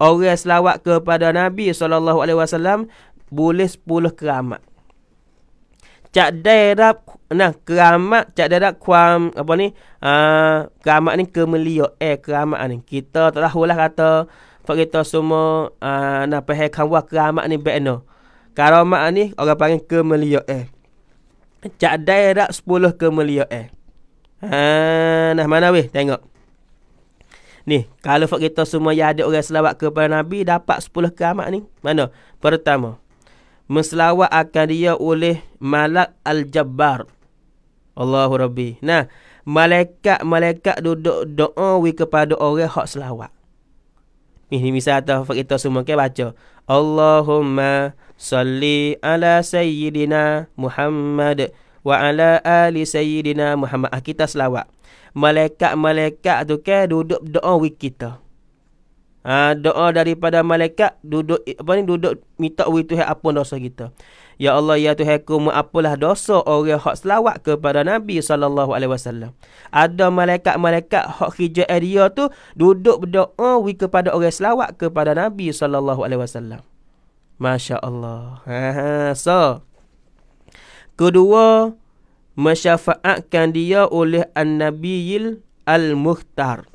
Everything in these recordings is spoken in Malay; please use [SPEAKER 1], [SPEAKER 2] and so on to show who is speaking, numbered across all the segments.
[SPEAKER 1] orang selawat kepada Nabi saw boleh 10 keramat. Cak darab, nah keramat cak darab kuam apa ni? Ah uh, keramat ni kemeliok eh keramat ni. Kita telah ulah lah kata sebab kita semua uh, nak pahal kawal keramat ni bekno. Keramat ni orang panggil kemeliok eh. Cak darab 10 kemeliok eh. Ha, nah mana weh tengok. Ni, kalau fak kita semua yang ada orang selawat kepada Nabi dapat 10 keramat ni. Mana? Pertama, menselawat akan dia oleh malak al-Jabbar. Allahu Rabbi. Nah, malaikat-malaikat duduk doa wi kepada orang hak selawat. Ini misal atas fak kita semua kan baca. Allahumma salli ala sayyidina Muhammad wa ala ali sayyidina Muhammad. Ah, kita selawat. Malaikat-malaikat tu ke duduk doa with kita. Ha, doa daripada malaikat duduk apa ni duduk minta we Tuhan apa dosa kita. Ya Allah ya Tuhan ku apalah dosa orang hak selawat kepada Nabi sallallahu alaihi wasallam. Ada malaikat-malaikat hak kerja area tu duduk berdoa we kepada orang selawat kepada Nabi sallallahu alaihi wasallam. Masya-Allah. Ha, ha, so kedua mensyafaatkan dia oleh An-Nabiyil Al-Muhtar.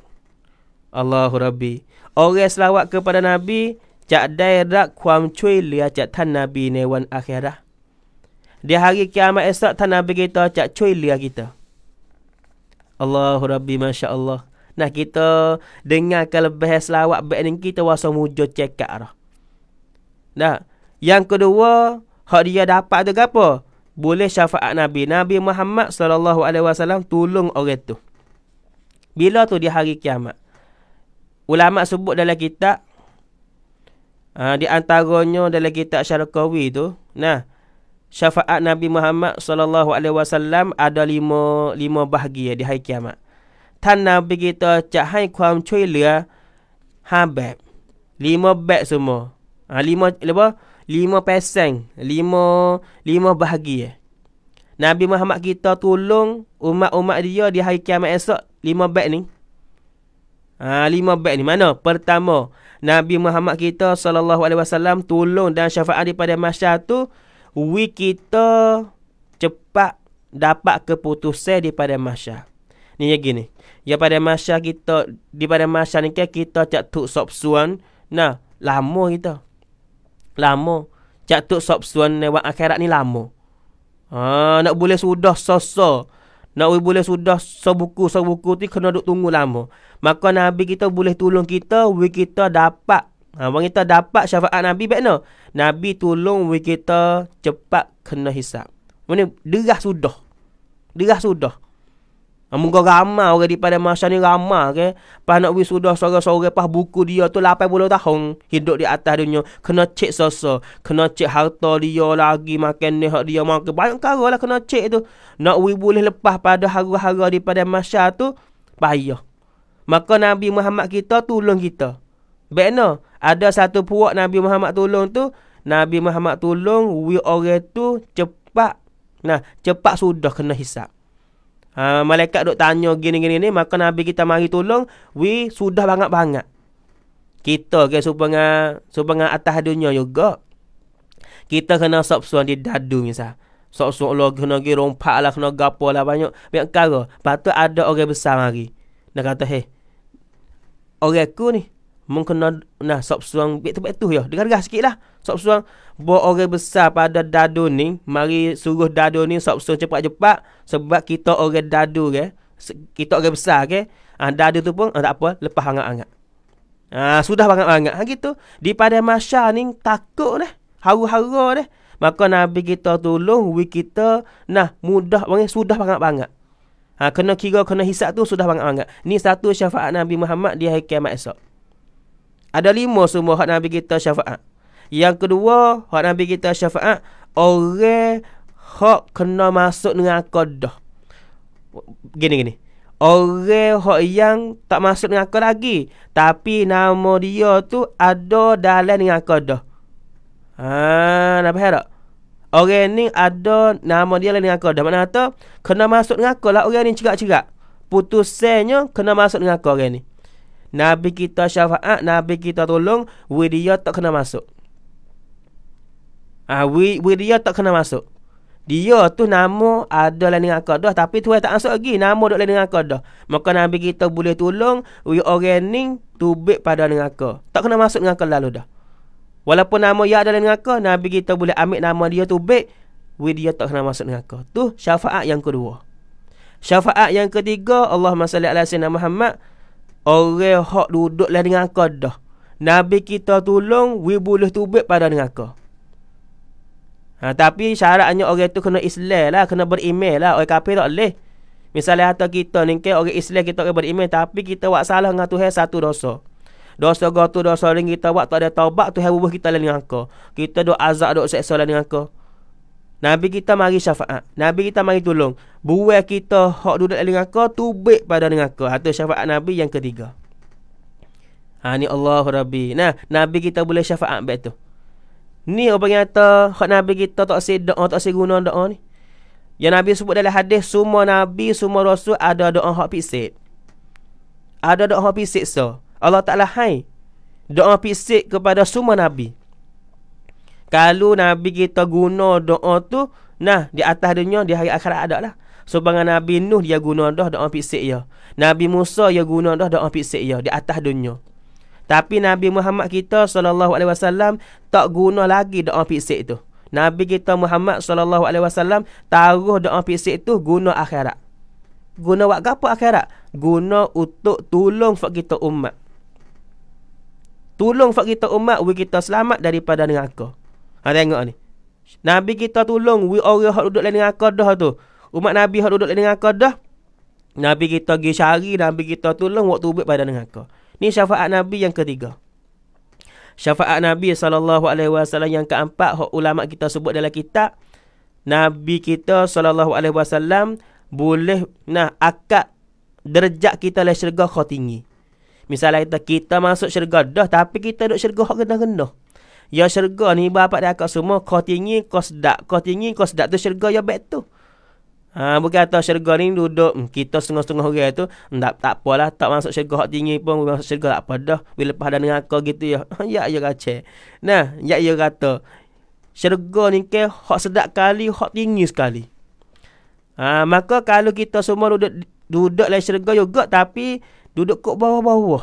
[SPEAKER 1] Allahu Rabbi. Orang selawat kepada Nabi, cak dai dak kuam cui lia cak tan Nabi ne wan akhirah. Di hari kiamat esok tan Nabi kita cak cuy lia kita. Allahu Rabbi, Masya Allah. Nah kita dengar kelebih selawat baik kita wasa mujo cekak Nah, yang kedua, hak dia dapat tu apa? boleh syafaat Nabi. Nabi Muhammad sallallahu alaihi wasallam tolong orang tu. Bila tu di hari kiamat. Ulama sebut dalam kitab uh, di antaranya dalam kitab Syarqawi tu, nah syafaat Nabi Muhammad sallallahu alaihi wasallam ada lima lima bahagian di hari kiamat. Tan Nabi kita cak hai kuam cuy lia habab. Lima bab semua. Ha, lima, lepas Lima peseng, lima lima bahagi eh. Nabi Muhammad kita tolong umat-umat dia di hari kiamat esok lima bag ni Ah lima bag ni mana? Pertama, Nabi Muhammad kita sallallahu alaihi wasallam tolong dan syafaat daripada masyar tu we kita cepat dapat keputusan daripada masyar. Ni yang gini. Ya pada masyar kita daripada pada masyar ni kan, kita cak tuk sop suan nah lama kita Lama. Jatuh sop suan lewat akhirat ni lama. Ha, nak boleh sudah sosa. Nak boleh sudah sebuku sebuku tu kena duk tunggu lama. Maka Nabi kita boleh tolong kita, we kita dapat. Ha, orang kita dapat syafaat Nabi baik no? Nabi tolong we kita cepat kena hisap. Mana derah sudah. Derah sudah. Ah, Moga ramah orang daripada masa ni ramah ke. Pas nak pergi sudah sore-sore pas buku dia tu 80 tahun hidup di atas dunia. Kena cek sosok. Kena cek harta dia lagi makan ni hak dia makan. Banyak kara lah kena cek tu. Nak pergi boleh lepas pada hara-hara pada masa tu. Payah. Maka Nabi Muhammad kita tolong kita. Baik no Ada satu puak Nabi Muhammad tolong tu. Nabi Muhammad tolong. Wih orang tu cepat. Nah cepat sudah kena hisap uh, malaikat duk tanya gini-gini ni maka nabi kita mari tolong we sudah bangat-bangat kita ke supaya supaya atas dunia juga kita kena sok suan di dadu misal sok suan lagi kena gi rompak lah kena gapo lah banyak banyak kara patut ada orang besar lagi. Nak kata he, orang aku ni mengkena nah sop suang bet tu betuh ya dengar-dengar sikitlah sop suang bo orang besar pada dadu ni mari suruh dadu ni sop suang cepat-cepat sebab kita orang dadu ke kita orang besar ke ah dadu tu pun ah, tak apa lepas hangat-hangat ah sudah hangat-hangat ha gitu di pada masya ni takut dah haru-haru dah maka nabi kita tolong we kita nah mudah orang sudah hangat-hangat Ha, kena kira kena hisap tu sudah bangat-bangat. Ni satu syafaat Nabi Muhammad di hari kiamat esok. Ada lima semua hak Nabi kita syafaat. Yang kedua, hak Nabi kita syafaat. Orang hak kena masuk dengan akal Gini-gini. Orang hak yang tak masuk dengan akal lagi. Tapi nama dia tu ada dalam dengan akal dah. Haa, nak faham tak? Orang ni ada nama dia lain dengan akal dah. kena masuk dengan akal lah orang ni cerak-cerak. Putusannya kena masuk dengan akal orang ni. Nabi kita syafaat, Nabi kita tolong, wiria tak kena masuk. Ah, ha, wiria tak kena masuk. Dia tu nama ada lain dengan kau dah tapi tuai tak masuk lagi nama dok lain dengan kau dah. Maka Nabi kita boleh tolong we orang tubik pada dengan kau. Tak kena masuk dengan kau lalu dah. Walaupun nama ya ada lain dengan kau, Nabi kita boleh ambil nama dia tubik we dia tak kena masuk dengan kau. Tu syafaat yang kedua. Syafaat yang ketiga Allahumma salli ala sayyidina Muhammad Orang hak duduklah dengan kau dah. Nabi kita tolong, we boleh tubik pada dengan kau. Ha, tapi syaratnya orang tu kena Islam lah, kena beriman lah. Orang kafir tak boleh. Misalnya hata kita ni ke kan, orang Islam kita orang berimel, tapi kita buat salah dengan Tuhan satu dosa. Dosa gotu dosa ring kita buat tak ada taubat Tuhan bubuh kita lah dengan kau. Kita dok azab dok seksa lah dengan kau. Nabi kita mari syafaat. Nabi kita mari tolong. Buat kita hak duduk dengan kau tubik pada dengan kau. Itu syafaat Nabi yang ketiga. Ha ni Allah Rabbi. Nah, Nabi kita boleh syafaat baik tu. Ni apa yang kata hak Nabi kita tak sedo doa, tak sedo guna doa ni. Yang Nabi sebut dalam hadis semua Nabi, semua Rasul ada doa hak pisik. Ada doa hak pisik so. Allah Taala hai doa pisik kepada semua Nabi. Kalau Nabi kita guna doa tu Nah di atas dunia di hari akhirat ada lah So bangga Nabi Nuh dia guna dah doa fisik ya Nabi Musa dia guna dah doa fisik ya Di atas dunia Tapi Nabi Muhammad kita SAW Tak guna lagi doa fisik tu Nabi kita Muhammad SAW Taruh doa fisik tu guna akhirat Guna buat apa akhirat? Guna untuk tolong fak kita umat Tolong fak kita umat Wih kita selamat daripada neraka Ha tengok ni. Nabi kita tolong we orang hak duduk lain dengan dah tu. Umat Nabi hak duduk lain dengan dah. Nabi kita pergi syari, Nabi kita tolong waktu ubat pada dengan Ni syafaat Nabi yang ketiga. Syafaat Nabi sallallahu alaihi wasallam yang keempat hak ulama kita sebut dalam kitab Nabi kita sallallahu alaihi wasallam boleh nah akad derajat kita lah syurga tinggi. Misalnya kita, kita masuk syurga dah tapi kita duduk syurga hak rendah-rendah. Ya syurga ni bapak dia akak semua kau tinggi kau sedap, kau tinggi kau sedap tu syurga ya baik tu. Ha, bukan atas syurga ni duduk hmm, kita setengah-setengah orang tu ndak tak apalah tak masuk syurga hak tinggi pun bukan masuk syurga tak apa dah bila lepas dan dengan kau gitu ya ya ya kacau. nah ya ya kata syurga ni ke hak sedap kali hak tinggi sekali ha, maka kalau kita semua duduk duduk dalam syurga juga tapi duduk kok bawah-bawah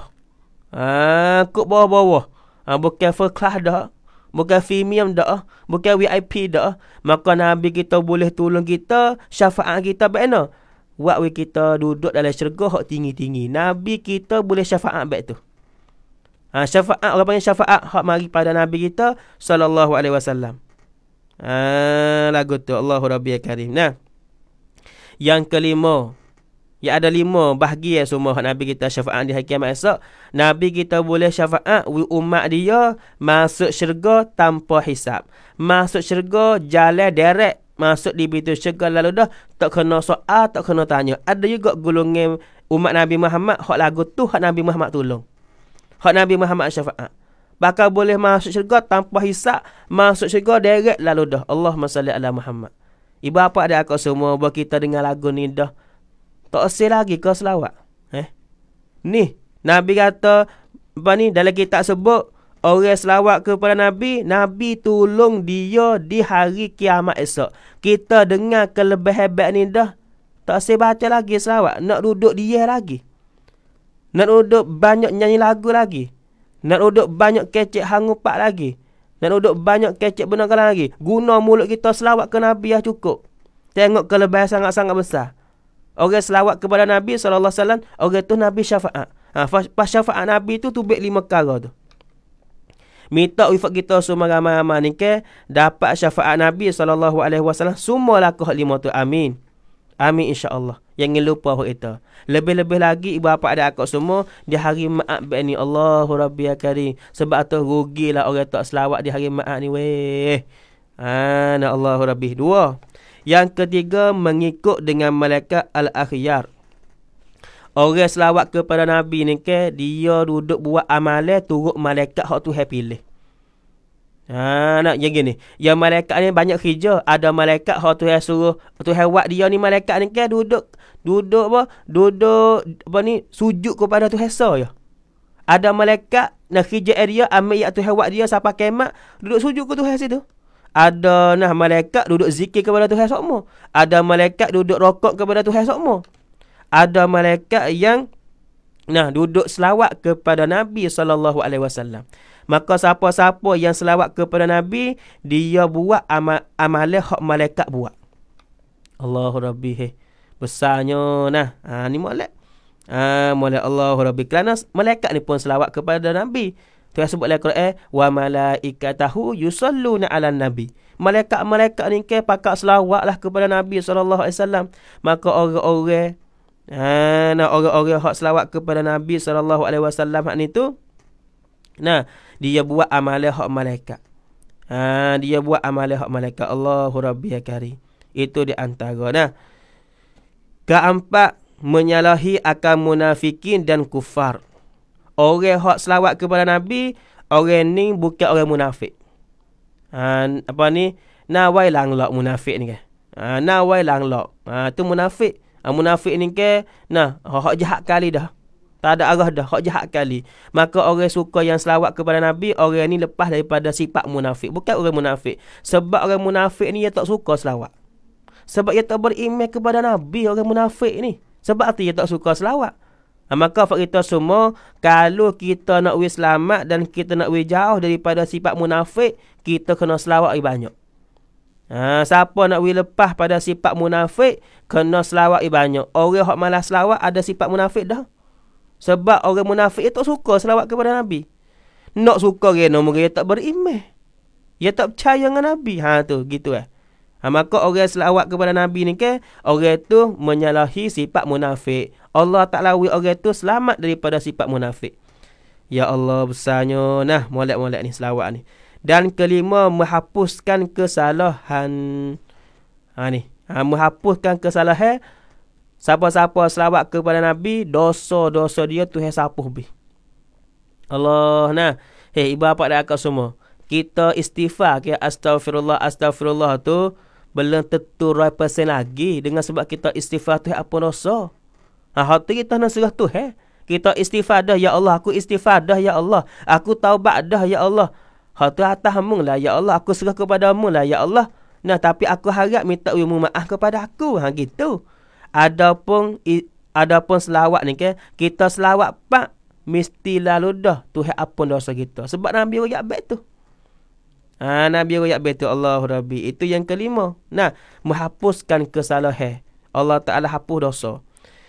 [SPEAKER 1] ha, kok bawah-bawah ha, bukan first class dah Bukan premium dah. Ah. Bukan VIP dah. Ah. Maka Nabi kita boleh tolong kita. Syafaat kita baik mana? Buat kita duduk dalam syurga hak tinggi-tinggi. Nabi kita boleh syafaat baik tu. Ha, syafaat. Orang panggil syafaat. Hak mari pada Nabi kita. Sallallahu alaihi wasallam. Ha, lagu tu. Allahu Rabbi Karim. Nah. Yang kelima. Ya ada lima bahagian semua Nabi kita syafaat di hari kiamat esok. Nabi kita boleh syafaat wi umat dia masuk syurga tanpa hisap. Masuk syurga jalan direct masuk di pintu syurga lalu dah tak kena soal, tak kena tanya. Ada juga golongan umat Nabi Muhammad hak lagu tu hak Nabi Muhammad tolong. Hak Nabi Muhammad syafaat. Bakal boleh masuk syurga tanpa hisap, masuk syurga direct lalu dah. Allahumma salli ala Muhammad. Ibu apa ada aku semua buat kita dengar lagu ni dah. Tak usah lagi ke selawat. Eh? Ni, Nabi kata, apa ni, dalam kitab sebut, orang selawat kepada Nabi, Nabi tolong dia di hari kiamat esok. Kita dengar kelebih hebat ni dah, tak usah baca lagi selawat. Nak duduk dia lagi. Nak duduk banyak nyanyi lagu lagi. Nak duduk banyak kecek hangupak lagi. Nak duduk banyak kecek benarkan lagi. Guna mulut kita selawat ke Nabi yang cukup. Tengok kelebihan sangat-sangat besar orang selawat kepada Nabi sallallahu alaihi wasallam, orang tu Nabi syafaat. Ha, pas syafaat Nabi tu tubik lima perkara tu. Minta wifat kita semua ramai-ramai ni ke dapat syafaat Nabi sallallahu alaihi wasallam semua lakuh lima tu. Amin. Amin insya-Allah. Jangan lupa hak itu. Lebih-lebih lagi ibu bapa ada akak semua di hari Maat bani Allahu Rabbi ya Karim. Sebab tu rugilah orang tak selawat di hari Maat ni weh. Ah, Allahu Rabbi. Dua. Yang ketiga mengikut dengan malaikat al-akhyar. Orang selawat kepada Nabi ni ke, dia duduk buat amalan turut malaikat hak tu happy leh. Ha nak yang gini. Ya malaikat ni banyak kerja, ada malaikat hak tu yang suruh tu hewat dia ni malaikat ni ke duduk duduk apa? Duduk apa ni sujud kepada tu hesa ya. Ada malaikat nak kerja area ambil ya tu hewat dia siapa kemak duduk sujud ke tu hesa tu ada nah malaikat duduk zikir kepada Tuhan sokmo. Ada malaikat duduk rokok kepada Tuhan sokmo. Ada malaikat yang nah duduk selawat kepada Nabi sallallahu alaihi wasallam. Maka siapa-siapa yang selawat kepada Nabi, dia buat amal amalan hak malaikat buat. Allahu Rabbi. Hey. Besarnya nah. Ha ni malaikat. Ha mulai Allahu Rabbi. Kerana malaikat ni pun selawat kepada Nabi. Tuhan sebut dalam Quran wa malaikatahu yusalluna alan nabi. Malaikat-malaikat ni ke pakak selawatlah kepada Nabi sallallahu alaihi wasallam. Maka orang-orang ha nah orang-orang hak selawat kepada Nabi sallallahu alaihi wasallam hak ni tu nah dia buat amalan hak malaikat. Ha dia buat amalan hak malaikat Allahu rabbi akari. Ya Itu di antara nah. Keempat menyalahi akan munafikin dan kufar orang hak selawat kepada Nabi, orang ni bukan orang munafik. Ha, apa ni? Na wai lang lok munafik ni ke? Kan? Ha, na wai lang lok. Ha, tu munafik. Ha, munafik ni ke? Nah, hak jahat kali dah. Tak ada arah dah, hak jahat kali. Maka orang suka yang selawat kepada Nabi, orang ni lepas daripada sifat munafik. Bukan orang munafik. Sebab orang munafik ni dia tak suka selawat. Sebab dia tak beriman kepada Nabi orang munafik ni. Sebab dia tak suka selawat. Ah, maka fak kita semua kalau kita nak wei selamat dan kita nak wei jauh daripada sifat munafik, kita kena selawat lagi banyak. Ha, siapa nak wei lepas pada sifat munafik, kena selawat lagi banyak. Orang hok malah selawat ada sifat munafik dah. Sebab orang munafik itu suka selawat kepada Nabi. Nak suka dia nama dia tak beriman. Dia tak percaya dengan Nabi. Ha tu gitu eh. Ha, maka orang selawat kepada Nabi ni ke, orang tu menyalahi sifat munafik. Allah tak lawi orang tu selamat daripada sifat munafik. Ya Allah besarnya. Nah, molek-molek ni selawat ni. Dan kelima, menghapuskan kesalahan. Ha ni. Ha, menghapuskan kesalahan. Siapa-siapa selawat kepada Nabi, dosa-dosa dia tu yang sapuh bi. Allah, nah. Hei, ibu bapa dan akak semua. Kita istighfar ke Astaghfirullah astagfirullah, tu belum tentu rai persen lagi dengan sebab kita istighfar tu apa dosa. Ha, hati kita nak serah tu, he? Kita istighfar ya Allah. Aku istighfar ya Allah. Aku taubat dah, ya Allah. Hak tu atasmu lah, ya Allah. Aku serah kepadamu lah, ya Allah. Nah, tapi aku harap minta ilmu maaf kepada aku. Ha, gitu. Adapun, i, adapun selawat ni, ke? Kita selawat, pak. Mesti lalu dah. Tu apa dosa kita. Sebab Nabi Raya Abad tu. Ha, Nabi ya betul Allah Rabbi. Itu yang kelima. Nah, menghapuskan kesalahan. Allah Ta'ala hapus dosa.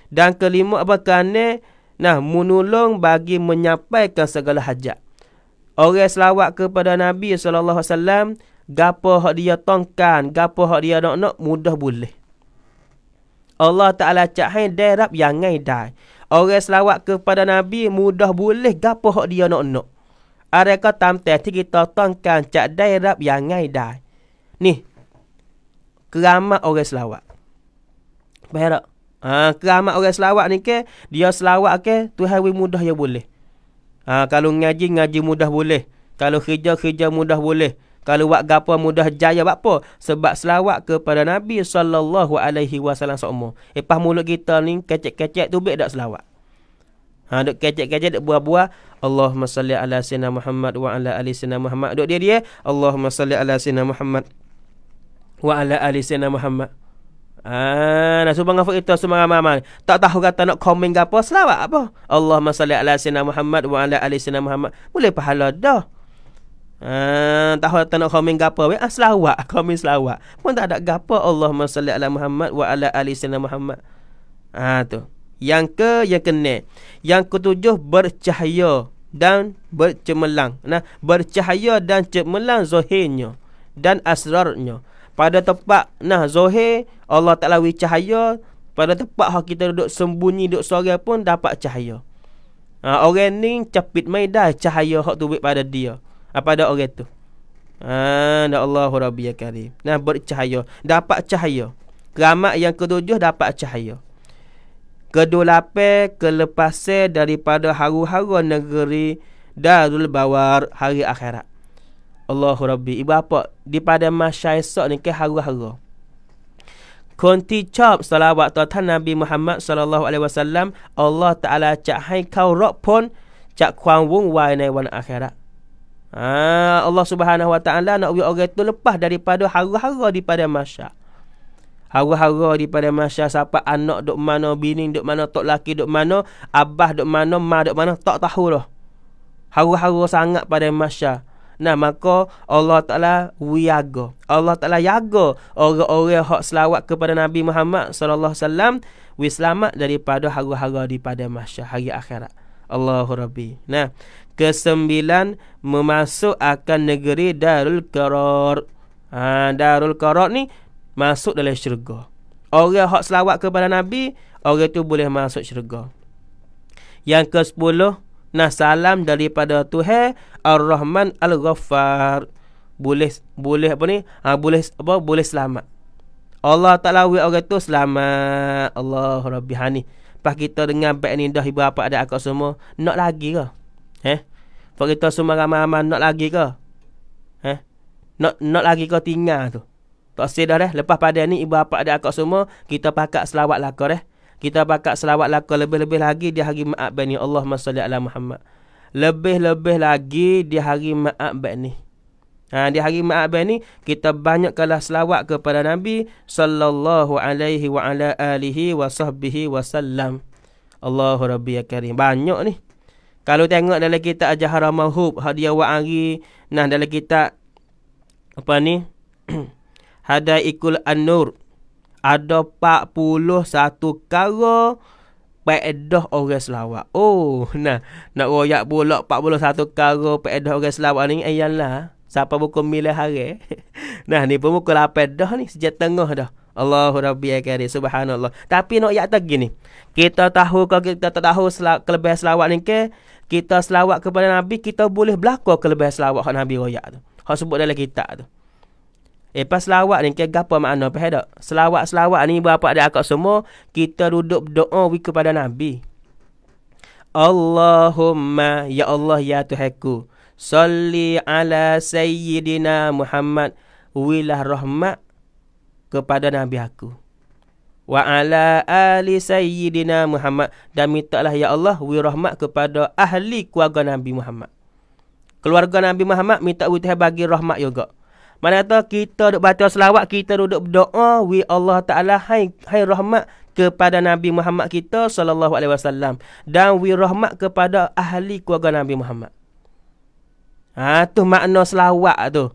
[SPEAKER 1] Dan kelima apa kerana, nah, menolong bagi menyampaikan segala hajat. Orang selawat kepada Nabi SAW, gapo hak dia tongkan, gapo hak dia nak-nak, mudah boleh. Allah Ta'ala cakap, derap yang ngai dai. Orang selawat kepada Nabi, mudah boleh, gapo hak dia nak-nak. อะไรก็ตามแต่ที่กิตต้องการจะได้รับอย่างง่ายดายนี่กรามาโอเกสลาวะไปแล้วอ่ากรามาโอเกสลาวะนี่แกดิอสลาวะแกตัวให้วิมุดห์ย่าบุลเลอ่าการุงงานจีงานจีมุดห์บุลเล่การุขิจาขิจามุดห์บุลเล่การุวักกะพอมุดห์จายาวักพอ sebab สลาวะ kepada Nabi sallallahu alaihi wasallam semua เอ๊ะพามุลกิตานี่เคเจ๊เคเจ๊ตัวเบ็ดดักสลาวะ Ha duk kecek-kecek duk buah-buah. Allahumma salli ala sayyidina Muhammad wa ala ali sayyidina Muhammad. Duk dia dia. Allahumma salli ala sayyidina Muhammad wa ala ali sayyidina Muhammad. Ah, nak subang afu itu semua ramai Tak tahu kata nak komen ke apa, selawat apa. Allahumma salli ala sayyidina Muhammad wa ala ali sayyidina Muhammad. Boleh pahala dah. Ha, tak tahu kata nak komen ke apa, ah, selawat, komen selawat. Pun tak ada gapo Allahumma salli ala Muhammad wa ala ali sayyidina Muhammad. Ah, tu. Yang ke yang kene. Yang ketujuh bercahaya dan bercemerlang. Nah, bercahaya dan cemerlang zahirnya dan asrarnya. Pada tempat nah zahir Allah Taala wi cahaya, pada tempat hak kita duduk sembunyi duduk sore pun dapat cahaya. Ha, orang ni capit maida cahaya hak tu pada dia. Apa ha, ada orang tu? Ha, ah, Allahu Rabbiyal Karim. Nah bercahaya, dapat cahaya. Keramat yang ketujuh dapat cahaya kedua lapar kelepasan daripada haru-haru negeri Darul Bawar hari akhirat. Allahu Rabbi. Ibu apa? Di pada masa esok ni ke haru-haru. Konti cap salawat tuan Nabi Muhammad sallallahu alaihi wasallam Allah taala cak hai kau rok pun cak kuang wung wai nai wan akhirat. Ah Allah Subhanahu wa taala nak bagi orang tu lepas daripada haru-haru di pada masyarakat. Hara-hara daripada Masya siapa anak duk mana Bini duk mana Tok laki duk mana Abah duk mana Ma duk mana Tak tahu lah Hara-hara sangat pada Masya Nah maka Allah Ta'ala wiyago, Allah Ta'ala yago. Orang-orang yang selawat kepada Nabi Muhammad Sallallahu SAW Wi selamat daripada hara-hara daripada Masya Hari akhirat Allahu Rabbi Nah Kesembilan Memasuk akan negeri Darul Karar Ha, Darul Karar ni masuk dalam syurga. Orang hak selawat kepada Nabi, orang tu boleh masuk syurga. Yang ke-10, nah salam daripada Tuhan Ar-Rahman Al-Ghaffar. Boleh boleh apa ni? Ha, boleh apa? Boleh selamat. Allah Taala wi orang tu selamat. Allah Rabbi hani. Pas kita dengan baik ni dah ibu apa ada akak semua, nak lagi ke? Eh? Pas kita semua ramai-ramai nak lagi ke? Eh? Nak nak lagi ke tinggal tu? Tak sedih dah dah. Lepas pada ni ibu bapa ada akak semua, kita pakak selawat laka dah. Kita pakak selawat laka lebih-lebih lagi di hari Ma'at bani Allah salli ala Muhammad. Lebih-lebih lagi di hari Ma'at bani. Ha, di hari Ma'at bani kita banyakkanlah selawat kepada Nabi sallallahu alaihi wa ala alihi wa sahbihi wasallam. Allahu rabbi ya karim. Banyak ni. Kalau tengok dalam kita Jaharah Mahub, Hadiah Wa'ari. Nah, dalam kita Apa ni? hadaikul an-nur ada 41 perkara Paedah orang Selawat. Oh, nah Nak royak pula 41 perkara Paedah orang Selawak ni Ayalah eh, Siapa buku milih hari eh? Nah, ni pun buku 8 dah ni Sejak tengah dah Allahu Rabbi Akari ya Subhanallah Tapi nak ayat tak gini Kita tahu kalau kita tak tahu Kelebihan Selawat ni ke Kita Selawat kepada Nabi Kita boleh berlaku Selawat Selawak Nabi royak tu Hak sebut dalam kitab tu Lepas eh, selawat ni, kira apa makna apa tak? Selawat-selawat ni berapa ada akak semua, kita duduk doa kepada Nabi. Allahumma ya Allah ya Tuhanku, salli ala sayyidina Muhammad wilah rahmat kepada Nabi aku. Wa ala ali sayyidina Muhammad dan mintalah ya Allah wilah rahmat kepada ahli keluarga Nabi Muhammad. Keluarga Nabi Muhammad minta Tuhan bagi rahmat juga. Ya mana kata kita duduk baca selawat, kita duduk berdoa, we Allah Ta'ala hai, hai rahmat kepada Nabi Muhammad kita sallallahu alaihi wasallam dan wi rahmat kepada ahli keluarga Nabi Muhammad. Ha tu makna selawat tu.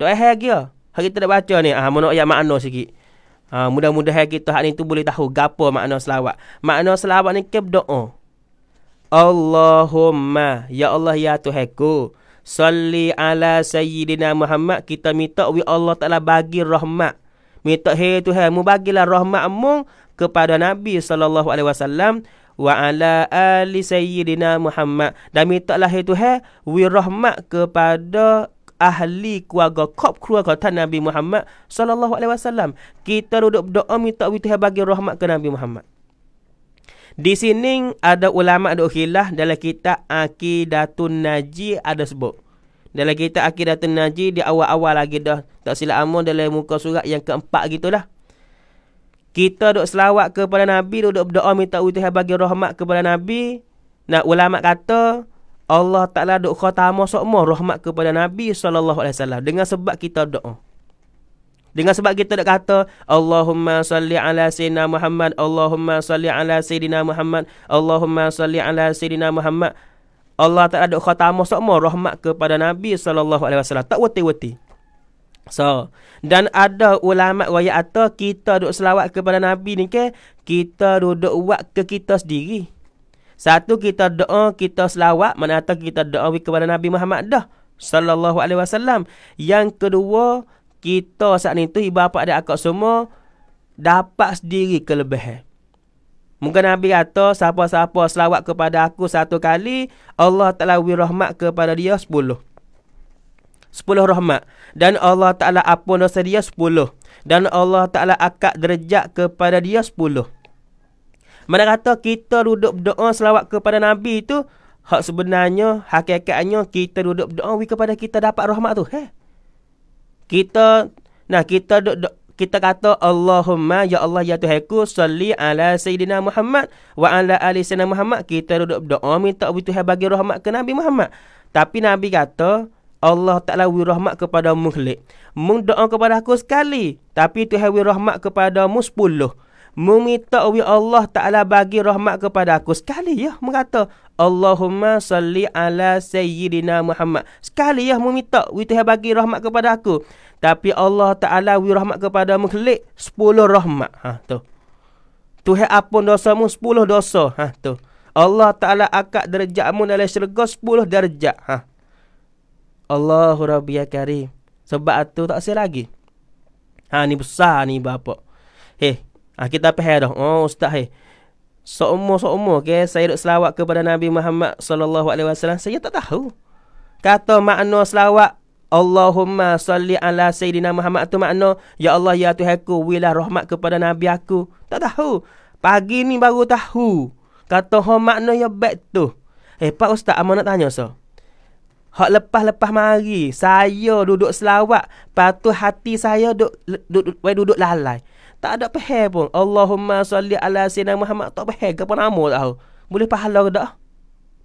[SPEAKER 1] Tu eh lagi ah. Hari kita nak baca ni, Ah mana ayat makna sikit. Ha mudah-mudahan kita hari ni tu boleh tahu gapo makna selawat. Makna selawat ni ke doa. Allahumma ya Allah ya Tuhanku. Salli ala Sayyidina Muhammad. Kita minta wi Allah Ta'ala bagi rahmat. Minta hey Tuhan. Mu bagilah rahmat mu kepada Nabi SAW. Wa ala ali Sayyidina Muhammad. Dan minta lah hey Tuhan. Wi rahmat kepada ahli keluarga kop keluarga kata Nabi Muhammad sallallahu alaihi wasallam kita duduk berdoa minta Tuhan bagi rahmat ke Nabi Muhammad di sini ada ulama ada khilaf dalam kitab Aqidatun Naji ada sebut. Dalam kitab Aqidatun Naji di awal-awal lagi dah tak silap amun dalam muka surat yang keempat gitulah. Kita dok selawat kepada Nabi, dok berdoa minta Tuhan bagi rahmat kepada Nabi. Nah, ulama kata Allah Taala dok khatamah sokmo rahmat kepada Nabi sallallahu alaihi wasallam dengan sebab kita doa. Dengan sebab kita nak kata Allahumma salli ala Sayyidina Muhammad Allahumma salli ala Sayyidina Muhammad Allahumma salli ala Sayyidina Muhammad Allah tak ada khatamah sama rahmat kepada Nabi SAW Tak wati-wati So Dan ada ulama raya atas Kita duduk selawat kepada Nabi ni ke Kita duduk buat ke kita sendiri Satu kita doa kita selawat Mana kita doa kepada Nabi Muhammad dah Sallallahu alaihi wasallam Yang kedua kita saat ni tu ibu bapa dan akak semua dapat sendiri kelebihan. Mungkin Nabi kata siapa-siapa selawat kepada aku satu kali, Allah Taala wi rahmat kepada dia sepuluh. Sepuluh rahmat dan Allah Taala ampun dosa dia sepuluh dan Allah Taala akak derajat kepada dia sepuluh. Mana kata kita duduk berdoa selawat kepada Nabi tu, hak sebenarnya hakikatnya kita duduk berdoa kepada kita dapat rahmat tu. Heh kita nah kita duk, duk kita kata Allahumma ya Allah ya Tuhanku salli ala sayidina Muhammad wa ala ali sayidina Muhammad kita duduk berdoa minta bagi Tuhan bagi rahmat ke Nabi Muhammad tapi Nabi kata Allah Taala wi rahmat kepada mukhlik mung doa kepada aku sekali tapi Tuhan wi rahmat kepada mu 10 minta wi Allah Taala bagi rahmat kepada aku sekali ya mengata Allahumma salli ala sayyidina Muhammad. Sekali ya meminta Tuhan bagi rahmat kepada aku. Tapi Allah Taala wi rahmat kepada mu kelik 10 rahmat. Ha tu. Tuhe apun dosamu 10 dosa. Ha tu. Allah Taala akak derajatmu dalam syurga 10 darjat. Ha. Allahu Rabbi Karim. Sebab tu tak sel lagi. Ha ni besar ni bapak. Hei, ah kita pergi dah. Oh ustaz hei seumur-seumur okay, saya duk selawat kepada Nabi Muhammad sallallahu alaihi wasallam saya tak tahu kata makna selawat Allahumma salli ala sayyidina Muhammad tu makna ya Allah ya Tuhanku wilah rahmat kepada nabi aku tak tahu pagi ni baru tahu kata ho makna ya bet tu eh pak ustaz amo nak tanya so Hak lepas-lepas mari, saya duduk selawat. patuh hati saya duduk, duduk, duduk, duduk lalai. Tak ada pehe pun. Allahumma salli ala sayyidina Muhammad. Tak pehe ke pun nama tahu. Boleh pahala ke tak?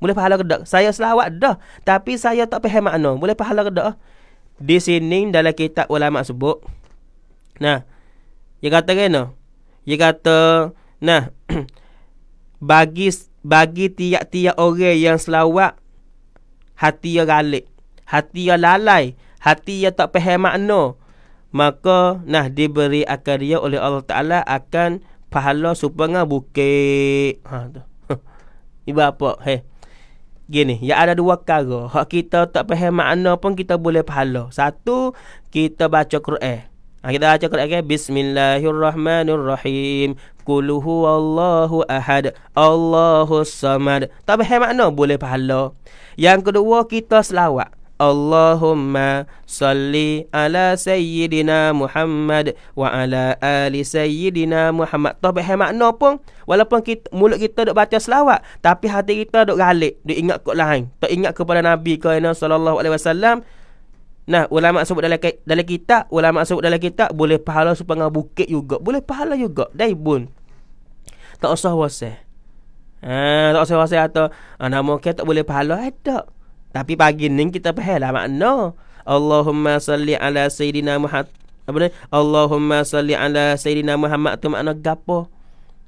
[SPEAKER 1] Boleh pahala ke tak? Saya selawat dah. Tapi saya tak pehe makna. Boleh pahala ke tak? Di sini dalam kitab ulama sebut. Nah. Dia kata kena. Kan, dia kata. Nah. bagi bagi tiap-tiap orang yang selawat. Hati yang galik. Hati yang lalai. Hati yang tak pehe makna maka nah diberi akan dia oleh Allah Taala akan pahala supaya bukit. Ha tu. Ibu apa? Hei. Gini, ya ada dua cara. Hak kita tak faham makna pun kita boleh pahala. Satu, kita baca Quran. Ha, kita baca Quran okay? Bismillahirrahmanirrahim. Qul Allahu ahad. Allahus samad. Tak faham makna boleh pahala. Yang kedua, kita selawat. Allahumma salli ala sayyidina Muhammad wa ala ali sayyidina Muhammad. Tapi, payah makna pun. Walaupun kita, mulut kita dok baca selawat. Tapi hati kita dok galak, dok ingat kot lain. Tak ingat kepada Nabi kerana sallallahu alaihi wasallam. Nah, ulama sebut dalam dalam kitab, ulama sebut dalam kita boleh pahala supaya bukit juga, boleh pahala juga dai bun. Tak usah wasai. Ha, tak usah wasai atau ha, nama kita tak boleh pahala ada. Eh, tapi pagi ni kita pahalah makna. Allahumma salli ala Sayyidina Muhammad. Apa ni? Allahumma salli ala Sayyidina Muhammad tu makna gapo?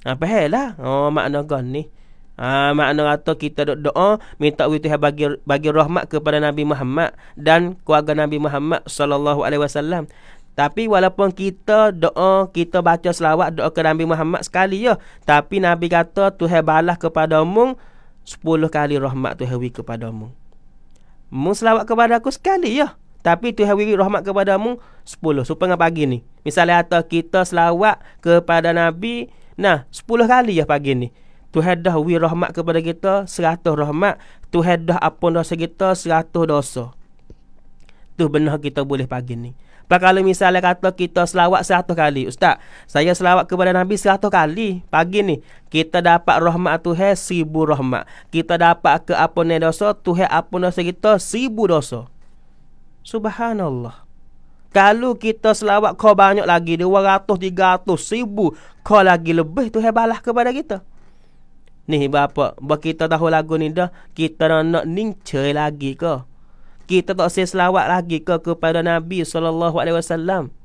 [SPEAKER 1] Apa ha, lah? Oh, makna gan ni. Ha, makna kata kita duk doa minta Tuhan bagi bagi rahmat kepada Nabi Muhammad dan keluarga Nabi Muhammad sallallahu alaihi wasallam. Tapi walaupun kita doa, kita baca selawat doa kepada Nabi Muhammad sekali ya. Tapi Nabi kata Tuhan balas kepada mu 10 kali rahmat Tuhan wi kepada mu. Mu selawat kepada aku sekali ya. Tapi Tuhan beri rahmat kepadamu 10. Supaya pagi ni. Misalnya atau kita selawat kepada Nabi. Nah, 10 kali ya pagi ni. Tuhan dah beri rahmat kepada kita 100 rahmat. Tuhan dah apun dosa kita 100 dosa. Tu benar kita boleh pagi ni. Pak kalau misalnya kata kita selawat 100 kali, ustaz. Saya selawat kepada Nabi 100 kali pagi ni. Kita dapat rahmat Tuhan seribu rahmat. Kita dapat ke apa ni dosa Tuhan apa dosa kita seribu dosa. Subhanallah. Kalau kita selawat kau banyak lagi 200 300 1000 kau lagi lebih Tuhan balas kepada kita. Ni bapa, bila kita tahu lagu ni dah, kita nak ning lagi ke? kita tak say lagi ke kepada Nabi Sallallahu Alaihi Wasallam.